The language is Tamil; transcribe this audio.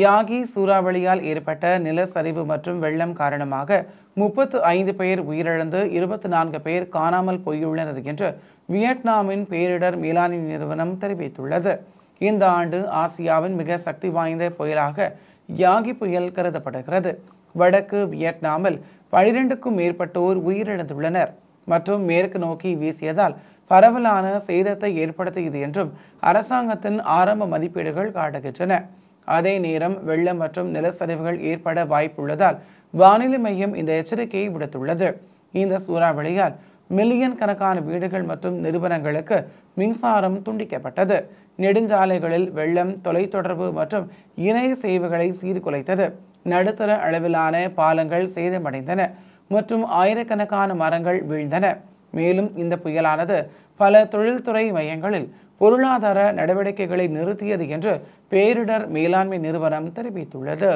யாகி சூறாவளியால் ஏற்பட்ட நிலச்சரிவு மற்றும் வெள்ளம் காரணமாக முப்பத்து ஐந்து பேர் உயிரிழந்து இருபத்தி நான்கு பேர் காணாமல் போயுள்ளனர் என்று வியட்நாமின் பேரிடர் மேலாண்மை நிறுவனம் தெரிவித்துள்ளது இந்த ஆண்டு ஆசியாவின் மிக சக்தி வாய்ந்த புயலாக யாகி புயல் கருதப்படுகிறது வடக்கு வியட்நாமில் பனிரெண்டுக்கும் மேற்பட்டோர் உயிரிழந்துள்ளனர் மற்றும் மேற்கு நோக்கி வீசியதால் பரவலான சேதத்தை ஏற்படுத்தியது என்றும் அரசாங்கத்தின் ஆரம்ப மதிப்பீடுகள் காட்டுகின்றன அதே நேரம் வெள்ளம் மற்றும் நிலச்சரிவுகள் ஏற்பட வாய்ப்புள்ளதால் வானிலை மையம் இந்த எச்சரிக்கையை விடுத்துள்ளது இந்த சூறாவளியால் மில்லியன் கணக்கான வீடுகள் மற்றும் நிறுவனங்களுக்கு மின்சாரம் துண்டிக்கப்பட்டது நெடுஞ்சாலைகளில் வெள்ளம் தொலைத்தொடர்பு மற்றும் இணைய சேவைகளை சீர்குலைத்தது நடுத்தர அளவிலான பாலங்கள் சேதமடைந்தன மற்றும் ஆயிரக்கணக்கான மரங்கள் வீழ்ந்தன மேலும் இந்த புயலானது பல தொழில்துறை மையங்களில் பொருளாதார நடவடிக்கைகளை நிறுத்தியது என்று பேரிடர் மேலாண்மை நிறுவனம் தெரிவித்துள்ளது